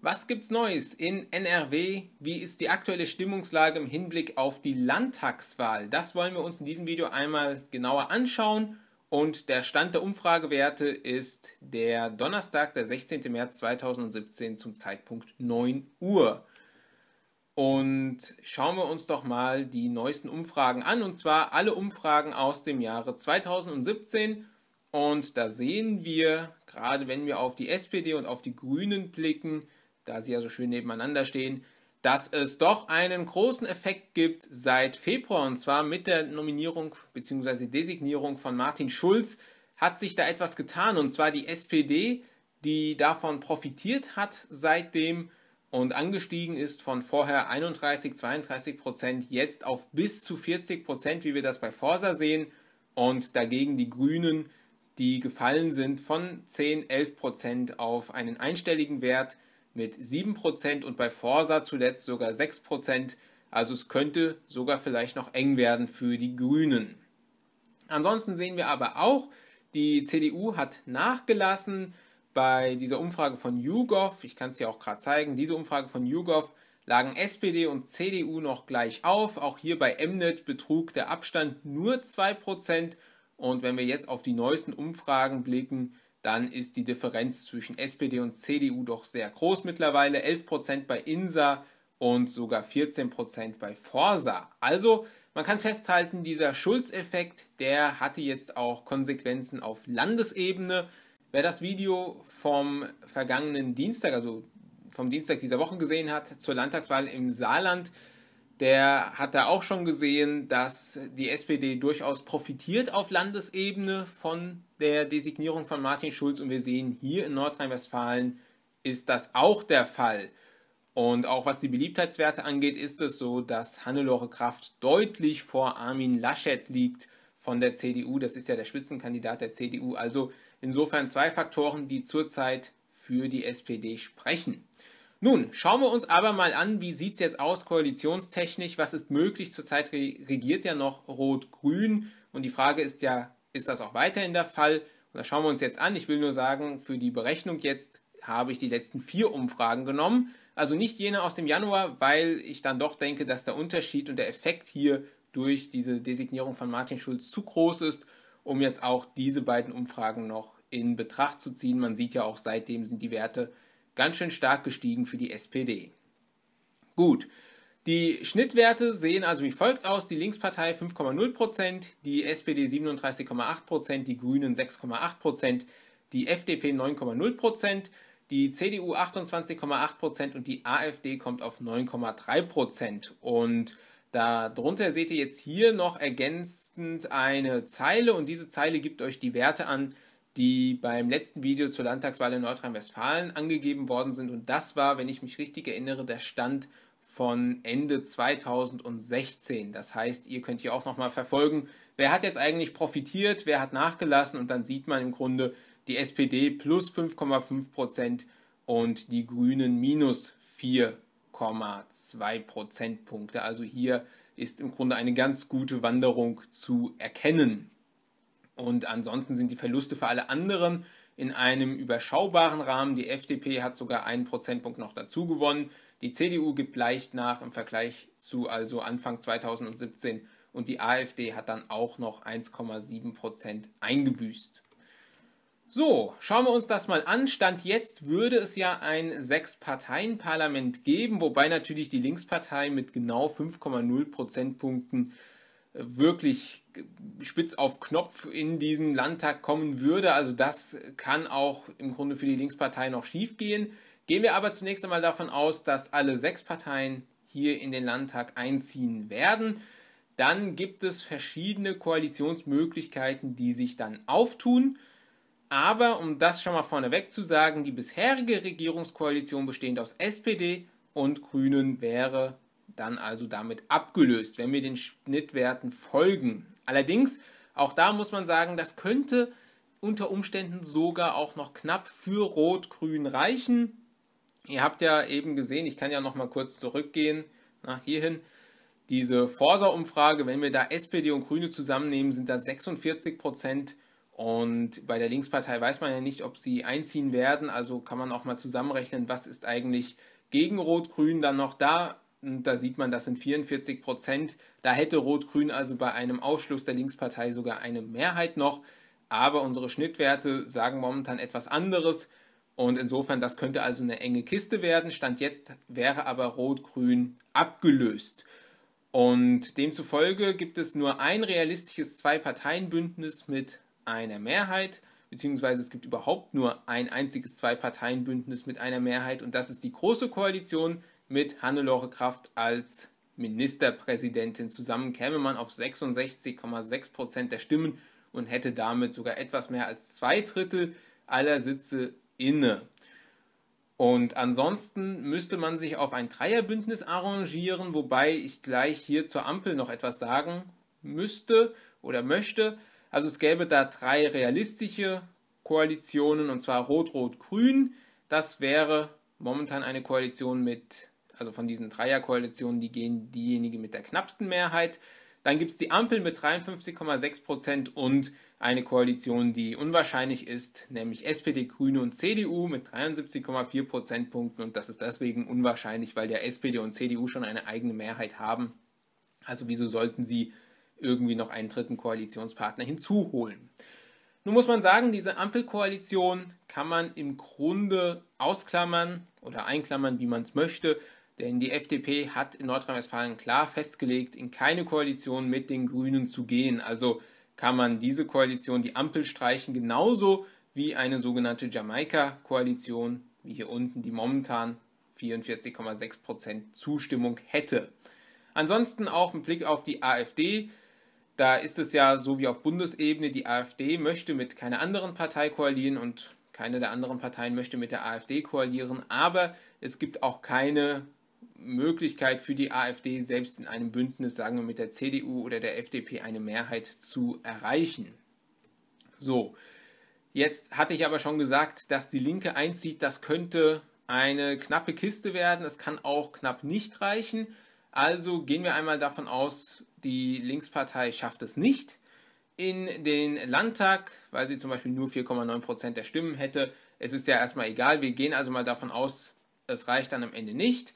Was gibt's Neues in NRW? Wie ist die aktuelle Stimmungslage im Hinblick auf die Landtagswahl? Das wollen wir uns in diesem Video einmal genauer anschauen. Und der Stand der Umfragewerte ist der Donnerstag, der 16. März 2017 zum Zeitpunkt 9 Uhr. Und schauen wir uns doch mal die neuesten Umfragen an, und zwar alle Umfragen aus dem Jahre 2017. Und da sehen wir, gerade wenn wir auf die SPD und auf die Grünen blicken, da sie ja so schön nebeneinander stehen, dass es doch einen großen Effekt gibt seit Februar und zwar mit der Nominierung bzw. Designierung von Martin Schulz hat sich da etwas getan und zwar die SPD, die davon profitiert hat seitdem und angestiegen ist von vorher 31, 32 Prozent jetzt auf bis zu 40 Prozent, wie wir das bei Forsa sehen und dagegen die Grünen, die gefallen sind von 10, 11 Prozent auf einen einstelligen Wert mit 7% und bei Forsa zuletzt sogar 6%. Also es könnte sogar vielleicht noch eng werden für die Grünen. Ansonsten sehen wir aber auch, die CDU hat nachgelassen bei dieser Umfrage von YouGov. Ich kann es dir auch gerade zeigen. Diese Umfrage von YouGov lagen SPD und CDU noch gleich auf. Auch hier bei Mnet betrug der Abstand nur 2%. Und wenn wir jetzt auf die neuesten Umfragen blicken, dann ist die Differenz zwischen SPD und CDU doch sehr groß mittlerweile. 11% bei INSA und sogar 14% bei Forsa. Also man kann festhalten, dieser Schulzeffekt, der hatte jetzt auch Konsequenzen auf Landesebene. Wer das Video vom vergangenen Dienstag, also vom Dienstag dieser Woche gesehen hat, zur Landtagswahl im Saarland, der hat da auch schon gesehen, dass die SPD durchaus profitiert auf Landesebene von der Designierung von Martin Schulz und wir sehen hier in Nordrhein-Westfalen ist das auch der Fall. Und auch was die Beliebtheitswerte angeht, ist es so, dass Hannelore Kraft deutlich vor Armin Laschet liegt von der CDU. Das ist ja der Spitzenkandidat der CDU. Also insofern zwei Faktoren, die zurzeit für die SPD sprechen. Nun, schauen wir uns aber mal an, wie sieht es jetzt aus koalitionstechnisch, was ist möglich? Zurzeit regiert ja noch Rot-Grün und die Frage ist ja, ist das auch weiterhin der Fall. Und das schauen wir uns jetzt an. Ich will nur sagen, für die Berechnung jetzt habe ich die letzten vier Umfragen genommen. Also nicht jene aus dem Januar, weil ich dann doch denke, dass der Unterschied und der Effekt hier durch diese Designierung von Martin Schulz zu groß ist, um jetzt auch diese beiden Umfragen noch in Betracht zu ziehen. Man sieht ja auch, seitdem sind die Werte ganz schön stark gestiegen für die SPD. Gut, die Schnittwerte sehen also wie folgt aus. Die Linkspartei 5,0%, die SPD 37,8%, die Grünen 6,8%, die FDP 9,0%, die CDU 28,8% und die AfD kommt auf 9,3%. Und darunter seht ihr jetzt hier noch ergänzend eine Zeile und diese Zeile gibt euch die Werte an, die beim letzten Video zur Landtagswahl in Nordrhein-Westfalen angegeben worden sind. Und das war, wenn ich mich richtig erinnere, der Stand von Ende 2016. Das heißt, ihr könnt hier auch nochmal verfolgen, wer hat jetzt eigentlich profitiert, wer hat nachgelassen und dann sieht man im Grunde die SPD plus 5,5 Prozent und die Grünen minus 4,2 Prozentpunkte. Also hier ist im Grunde eine ganz gute Wanderung zu erkennen. Und ansonsten sind die Verluste für alle anderen in einem überschaubaren Rahmen. Die FDP hat sogar einen Prozentpunkt noch dazu gewonnen. Die CDU gibt leicht nach im Vergleich zu also Anfang 2017 und die AfD hat dann auch noch 1,7 eingebüßt. So, schauen wir uns das mal an. Stand jetzt würde es ja ein Sechs-Parteien-Parlament geben, wobei natürlich die Linkspartei mit genau 5,0 Prozentpunkten äh, wirklich spitz auf Knopf in diesen Landtag kommen würde. Also das kann auch im Grunde für die Linkspartei noch schiefgehen. Gehen wir aber zunächst einmal davon aus, dass alle sechs Parteien hier in den Landtag einziehen werden. Dann gibt es verschiedene Koalitionsmöglichkeiten, die sich dann auftun. Aber um das schon mal vorneweg zu sagen, die bisherige Regierungskoalition bestehend aus SPD und Grünen wäre dann also damit abgelöst, wenn wir den Schnittwerten folgen. Allerdings, auch da muss man sagen, das könnte unter Umständen sogar auch noch knapp für Rot-Grün reichen. Ihr habt ja eben gesehen, ich kann ja noch mal kurz zurückgehen, nach hierhin. Diese Forsa-Umfrage, wenn wir da SPD und Grüne zusammennehmen, sind da 46 Prozent. Und bei der Linkspartei weiß man ja nicht, ob sie einziehen werden. Also kann man auch mal zusammenrechnen, was ist eigentlich gegen Rot-Grün dann noch da. Und da sieht man, das sind 44 Prozent. Da hätte Rot-Grün also bei einem Ausschluss der Linkspartei sogar eine Mehrheit noch. Aber unsere Schnittwerte sagen momentan etwas anderes. Und insofern, das könnte also eine enge Kiste werden. Stand jetzt wäre aber Rot-Grün abgelöst. Und demzufolge gibt es nur ein realistisches Zwei-Parteien-Bündnis mit einer Mehrheit, beziehungsweise es gibt überhaupt nur ein einziges Zwei-Parteien-Bündnis mit einer Mehrheit und das ist die Große Koalition mit Hannelore Kraft als Ministerpräsidentin. Zusammen käme man auf 66,6 Prozent der Stimmen und hätte damit sogar etwas mehr als zwei Drittel aller Sitze inne. Und ansonsten müsste man sich auf ein Dreierbündnis arrangieren, wobei ich gleich hier zur Ampel noch etwas sagen müsste oder möchte. Also es gäbe da drei realistische Koalitionen, und zwar Rot-Rot-Grün. Das wäre momentan eine Koalition mit, also von diesen Dreierkoalitionen, die gehen diejenigen mit der knappsten Mehrheit. Dann gibt es die Ampel mit 53,6% und eine Koalition, die unwahrscheinlich ist, nämlich SPD, Grüne und CDU mit 73,4 Prozentpunkten. Und das ist deswegen unwahrscheinlich, weil ja SPD und CDU schon eine eigene Mehrheit haben. Also wieso sollten sie irgendwie noch einen dritten Koalitionspartner hinzuholen? Nun muss man sagen, diese Ampelkoalition kann man im Grunde ausklammern oder einklammern, wie man es möchte. Denn die FDP hat in Nordrhein-Westfalen klar festgelegt, in keine Koalition mit den Grünen zu gehen. Also kann man diese Koalition die Ampel streichen, genauso wie eine sogenannte Jamaika-Koalition, wie hier unten, die momentan 44,6% Zustimmung hätte. Ansonsten auch ein Blick auf die AfD, da ist es ja so wie auf Bundesebene, die AfD möchte mit keiner anderen Partei koalieren und keine der anderen Parteien möchte mit der AfD koalieren, aber es gibt auch keine Möglichkeit für die AfD selbst in einem Bündnis, sagen wir mit der CDU oder der FDP, eine Mehrheit zu erreichen. So, jetzt hatte ich aber schon gesagt, dass die Linke einzieht, das könnte eine knappe Kiste werden, es kann auch knapp nicht reichen. Also gehen wir einmal davon aus, die Linkspartei schafft es nicht in den Landtag, weil sie zum Beispiel nur 4,9 Prozent der Stimmen hätte. Es ist ja erstmal egal, wir gehen also mal davon aus, es reicht dann am Ende nicht.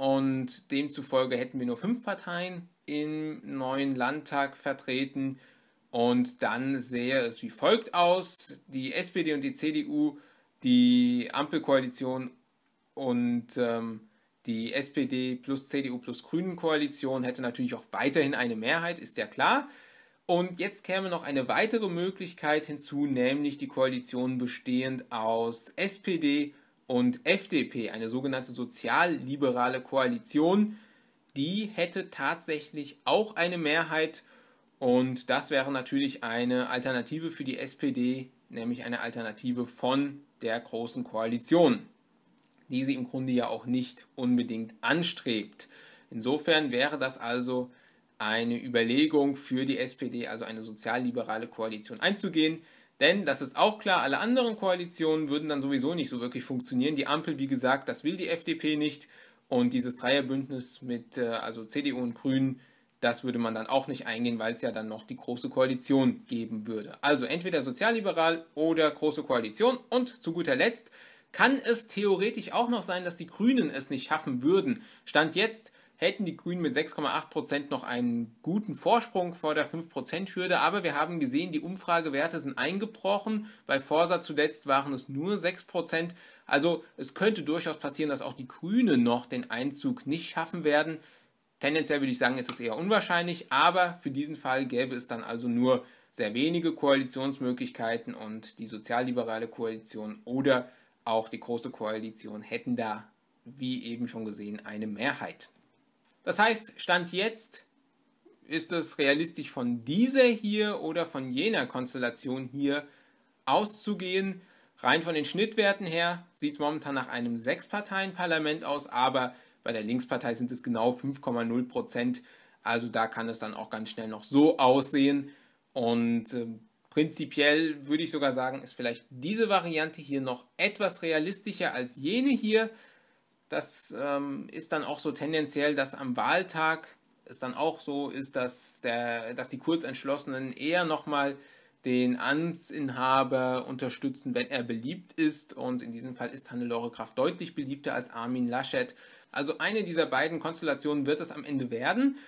Und demzufolge hätten wir nur fünf Parteien im neuen Landtag vertreten. Und dann sähe es wie folgt aus. Die SPD und die CDU, die Ampelkoalition und ähm, die SPD plus CDU plus Grünen-Koalition hätte natürlich auch weiterhin eine Mehrheit, ist ja klar. Und jetzt käme noch eine weitere Möglichkeit hinzu, nämlich die Koalition bestehend aus SPD, und FDP, eine sogenannte sozialliberale Koalition, die hätte tatsächlich auch eine Mehrheit und das wäre natürlich eine Alternative für die SPD, nämlich eine Alternative von der großen Koalition, die sie im Grunde ja auch nicht unbedingt anstrebt. Insofern wäre das also eine Überlegung für die SPD, also eine sozialliberale Koalition einzugehen. Denn, das ist auch klar, alle anderen Koalitionen würden dann sowieso nicht so wirklich funktionieren. Die Ampel, wie gesagt, das will die FDP nicht. Und dieses Dreierbündnis mit äh, also CDU und Grünen, das würde man dann auch nicht eingehen, weil es ja dann noch die große Koalition geben würde. Also entweder sozialliberal oder große Koalition. Und zu guter Letzt kann es theoretisch auch noch sein, dass die Grünen es nicht schaffen würden. Stand jetzt hätten die Grünen mit 6,8% noch einen guten Vorsprung vor der 5%-Hürde. Aber wir haben gesehen, die Umfragewerte sind eingebrochen. Bei Forsa zuletzt waren es nur 6%. Also es könnte durchaus passieren, dass auch die Grünen noch den Einzug nicht schaffen werden. Tendenziell würde ich sagen, ist es eher unwahrscheinlich, aber für diesen Fall gäbe es dann also nur sehr wenige Koalitionsmöglichkeiten und die sozialliberale Koalition oder auch die große Koalition hätten da, wie eben schon gesehen, eine Mehrheit. Das heißt, Stand jetzt ist es realistisch von dieser hier oder von jener Konstellation hier auszugehen. Rein von den Schnittwerten her sieht es momentan nach einem Sechsparteienparlament aus, aber bei der Linkspartei sind es genau 5,0 Prozent. Also da kann es dann auch ganz schnell noch so aussehen. Und äh, prinzipiell würde ich sogar sagen, ist vielleicht diese Variante hier noch etwas realistischer als jene hier. Das ähm, ist dann auch so tendenziell, dass am Wahltag es dann auch so ist, dass, der, dass die Kurzentschlossenen eher nochmal den Amtsinhaber unterstützen, wenn er beliebt ist. Und in diesem Fall ist Hannelore Kraft deutlich beliebter als Armin Laschet. Also eine dieser beiden Konstellationen wird es am Ende werden.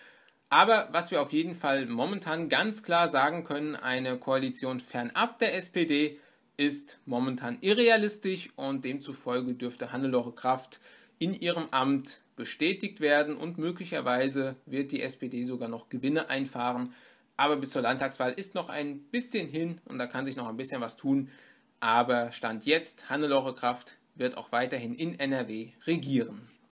Aber was wir auf jeden Fall momentan ganz klar sagen können, eine Koalition fernab der SPD ist momentan irrealistisch und demzufolge dürfte Hannelore Kraft in ihrem Amt bestätigt werden und möglicherweise wird die SPD sogar noch Gewinne einfahren. Aber bis zur Landtagswahl ist noch ein bisschen hin und da kann sich noch ein bisschen was tun. Aber Stand jetzt, Hannelore Kraft wird auch weiterhin in NRW regieren.